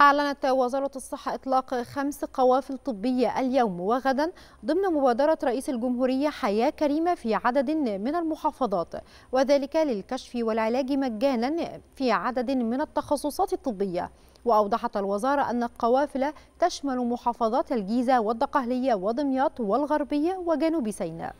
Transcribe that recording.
أعلنت وزارة الصحة إطلاق خمس قوافل طبية اليوم وغدا ضمن مبادرة رئيس الجمهورية حياة كريمة في عدد من المحافظات وذلك للكشف والعلاج مجانا في عدد من التخصصات الطبية وأوضحت الوزارة أن القوافل تشمل محافظات الجيزة والدقهلية ودمياط والغربية وجنوب سيناء